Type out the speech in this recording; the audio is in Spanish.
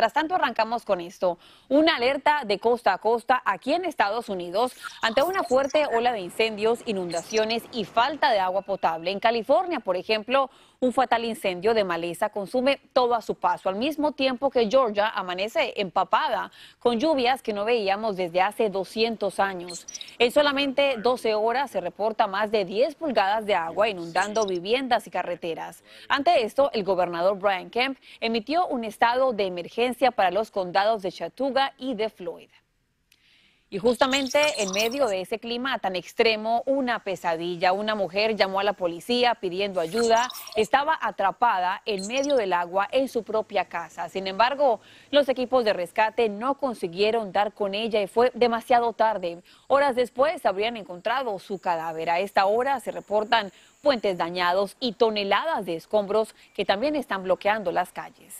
Mientras tanto, arrancamos con esto. Una alerta de costa a costa aquí en Estados Unidos ante una fuerte ola de incendios, inundaciones y falta de agua potable. En California, por ejemplo, un fatal incendio de maleza consume todo a su paso, al mismo tiempo que Georgia amanece empapada con lluvias que no veíamos desde hace 200 años. En solamente 12 horas se reporta más de 10 pulgadas de agua inundando viviendas y carreteras. Ante esto, el gobernador Brian Kemp emitió un estado de emergencia para los condados de Chattooga y de Floyd. Y justamente en medio de ese clima tan extremo, una pesadilla, una mujer llamó a la policía pidiendo ayuda, estaba atrapada en medio del agua en su propia casa. Sin embargo, los equipos de rescate no consiguieron dar con ella y fue demasiado tarde. Horas después habrían encontrado su cadáver. A esta hora se reportan puentes dañados y toneladas de escombros que también están bloqueando las calles.